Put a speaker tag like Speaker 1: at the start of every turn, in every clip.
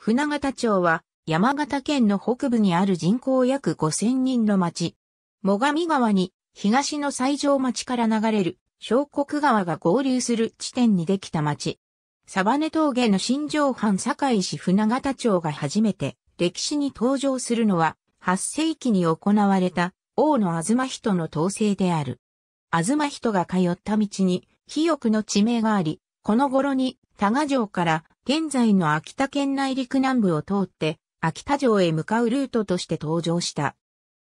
Speaker 1: 船形町は山形県の北部にある人口約5000人の町。最上川に東の西条町から流れる小国川が合流する地点にできた町。サバネ峠の新城藩堺市船形町が初めて歴史に登場するのは8世紀に行われた王の東人の統制である。東人が通った道に、肥翼の地名があり、この頃に多賀城から現在の秋田県内陸南部を通って秋田城へ向かうルートとして登場した。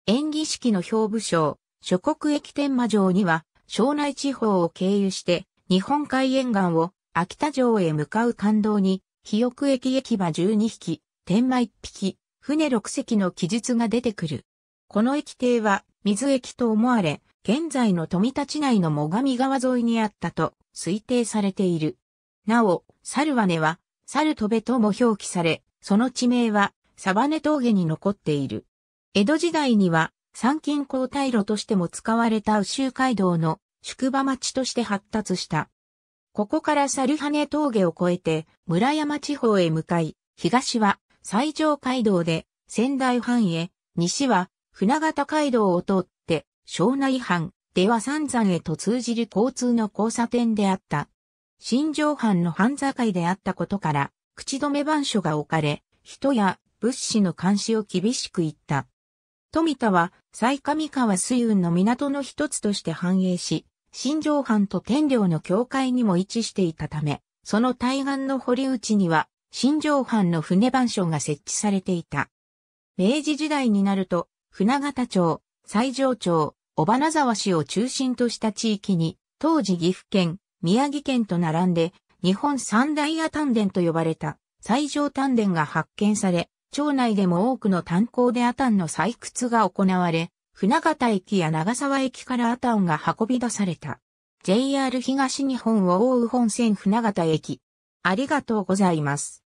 Speaker 1: 演技式の表部省、諸国駅天魔城には、庄内地方を経由して日本海沿岸を秋田城へ向かう感動に、肥沃駅駅馬12匹、天馬1匹、船6隻の記述が出てくる。この駅艇は水駅と思われ、現在の富田地内の最上川沿いにあったと推定されている。なお、猿羽はサルトベとも表記され、その地名はサバネ峠に残っている。江戸時代には参勤交代路としても使われた宇宙街道の宿場町として発達した。ここから猿羽峠を越えて村山地方へ向かい、東は西条街道で仙台藩へ、西は船形街道を通って庄内藩、では三山へと通じる交通の交差点であった。新城藩の藩境であったことから、口止め番所が置かれ、人や物資の監視を厳しく言った。富田は、最上川水運の港の一つとして繁栄し、新城藩と天領の境界にも位置していたため、その対岸の堀内には、新城藩の船番所が設置されていた。明治時代になると、船形町、西条町、尾花沢市を中心とした地域に、当時岐阜県、宮城県と並んで、日本三大ン丹田と呼ばれた最上丹田が発見され、町内でも多くの炭鉱でアタンの採掘が行われ、船形駅や長沢駅からアタンが運び出された。JR 東日本を覆う本線船形駅。ありがとうございます。